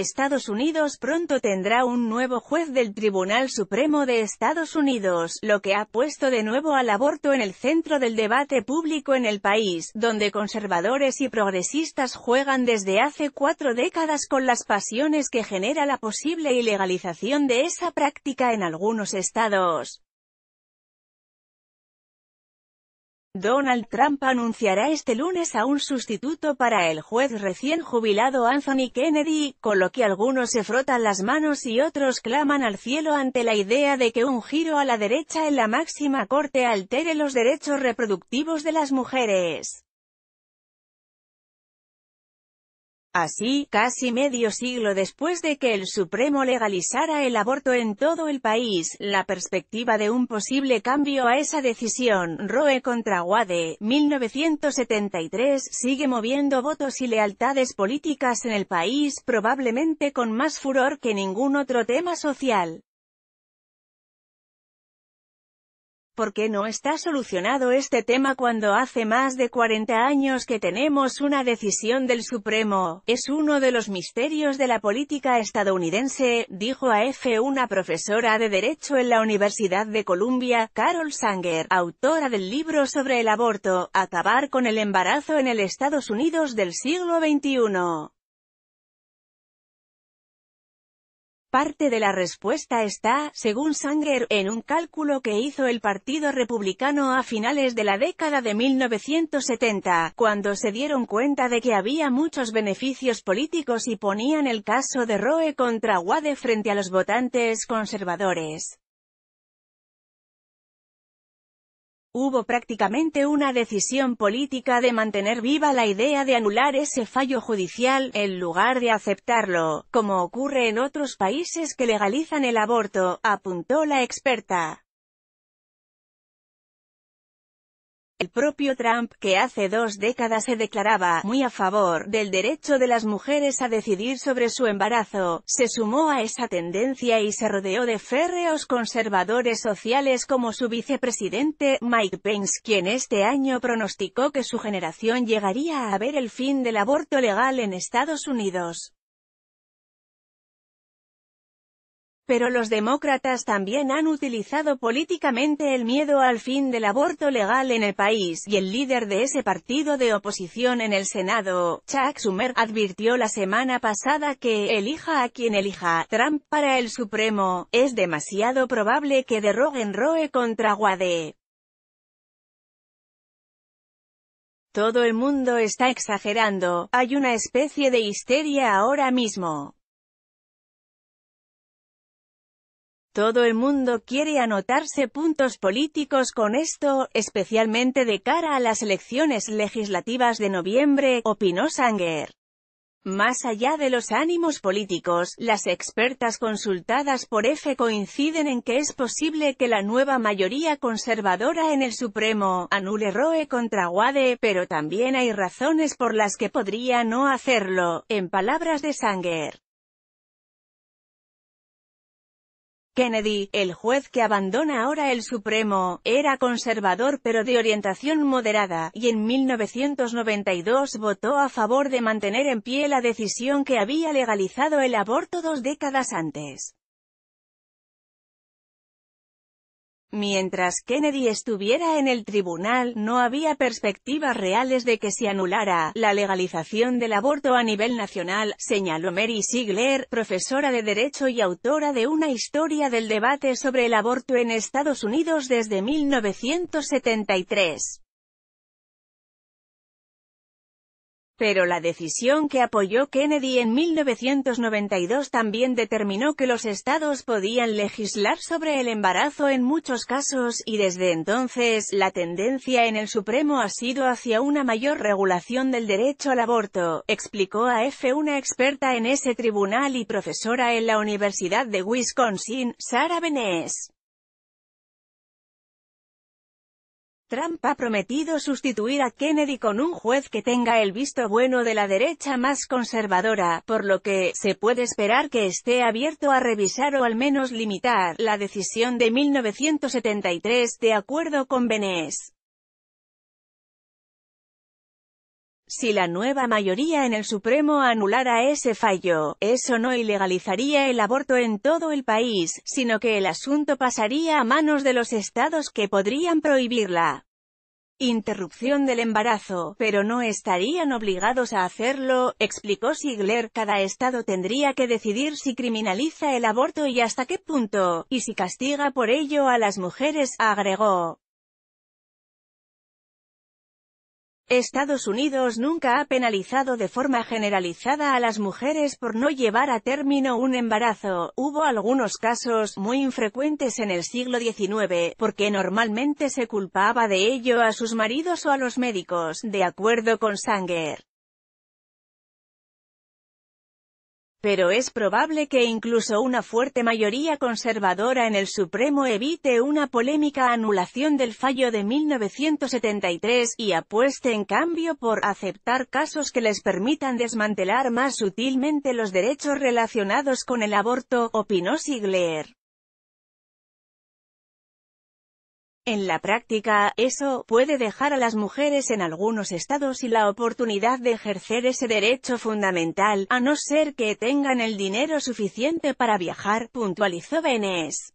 Estados Unidos pronto tendrá un nuevo juez del Tribunal Supremo de Estados Unidos, lo que ha puesto de nuevo al aborto en el centro del debate público en el país, donde conservadores y progresistas juegan desde hace cuatro décadas con las pasiones que genera la posible ilegalización de esa práctica en algunos estados. Donald Trump anunciará este lunes a un sustituto para el juez recién jubilado Anthony Kennedy, con lo que algunos se frotan las manos y otros claman al cielo ante la idea de que un giro a la derecha en la máxima corte altere los derechos reproductivos de las mujeres. Así, casi medio siglo después de que el Supremo legalizara el aborto en todo el país, la perspectiva de un posible cambio a esa decisión, Roe contra Wade, 1973, sigue moviendo votos y lealtades políticas en el país, probablemente con más furor que ningún otro tema social. ¿Por qué no está solucionado este tema cuando hace más de 40 años que tenemos una decisión del Supremo? Es uno de los misterios de la política estadounidense, dijo a F una profesora de Derecho en la Universidad de Columbia, Carol Sanger, autora del libro sobre el aborto, Acabar con el embarazo en el Estados Unidos del siglo XXI. Parte de la respuesta está, según Sanger, en un cálculo que hizo el Partido Republicano a finales de la década de 1970, cuando se dieron cuenta de que había muchos beneficios políticos y ponían el caso de Roe contra Wade frente a los votantes conservadores. hubo prácticamente una decisión política de mantener viva la idea de anular ese fallo judicial, en lugar de aceptarlo, como ocurre en otros países que legalizan el aborto, apuntó la experta. El propio Trump, que hace dos décadas se declaraba muy a favor del derecho de las mujeres a decidir sobre su embarazo, se sumó a esa tendencia y se rodeó de férreos conservadores sociales como su vicepresidente, Mike Pence, quien este año pronosticó que su generación llegaría a ver el fin del aborto legal en Estados Unidos. Pero los demócratas también han utilizado políticamente el miedo al fin del aborto legal en el país, y el líder de ese partido de oposición en el Senado, Chuck Schumer, advirtió la semana pasada que, elija a quien elija, Trump para el Supremo, es demasiado probable que derroguen Roe contra Wade. Todo el mundo está exagerando, hay una especie de histeria ahora mismo. Todo el mundo quiere anotarse puntos políticos con esto, especialmente de cara a las elecciones legislativas de noviembre, opinó Sanger. Más allá de los ánimos políticos, las expertas consultadas por EFE coinciden en que es posible que la nueva mayoría conservadora en el Supremo anule Roe contra Wade, pero también hay razones por las que podría no hacerlo, en palabras de Sanger. Kennedy, el juez que abandona ahora el Supremo, era conservador pero de orientación moderada, y en 1992 votó a favor de mantener en pie la decisión que había legalizado el aborto dos décadas antes. Mientras Kennedy estuviera en el tribunal, no había perspectivas reales de que se anulara la legalización del aborto a nivel nacional, señaló Mary Sigler, profesora de Derecho y autora de una historia del debate sobre el aborto en Estados Unidos desde 1973. Pero la decisión que apoyó Kennedy en 1992 también determinó que los estados podían legislar sobre el embarazo en muchos casos, y desde entonces, la tendencia en el Supremo ha sido hacia una mayor regulación del derecho al aborto, explicó a F una experta en ese tribunal y profesora en la Universidad de Wisconsin, Sara Benes. Trump ha prometido sustituir a Kennedy con un juez que tenga el visto bueno de la derecha más conservadora, por lo que, se puede esperar que esté abierto a revisar o al menos limitar, la decisión de 1973, de acuerdo con Benes. Si la nueva mayoría en el Supremo anulara ese fallo, eso no ilegalizaría el aborto en todo el país, sino que el asunto pasaría a manos de los estados que podrían prohibirla interrupción del embarazo, pero no estarían obligados a hacerlo, explicó Sigler, cada estado tendría que decidir si criminaliza el aborto y hasta qué punto, y si castiga por ello a las mujeres, agregó. Estados Unidos nunca ha penalizado de forma generalizada a las mujeres por no llevar a término un embarazo. Hubo algunos casos, muy infrecuentes en el siglo XIX, porque normalmente se culpaba de ello a sus maridos o a los médicos, de acuerdo con Sanger. Pero es probable que incluso una fuerte mayoría conservadora en el Supremo evite una polémica anulación del fallo de 1973, y apueste en cambio por aceptar casos que les permitan desmantelar más sutilmente los derechos relacionados con el aborto, opinó Sigler. En la práctica, eso puede dejar a las mujeres en algunos estados y la oportunidad de ejercer ese derecho fundamental, a no ser que tengan el dinero suficiente para viajar, puntualizó Benes.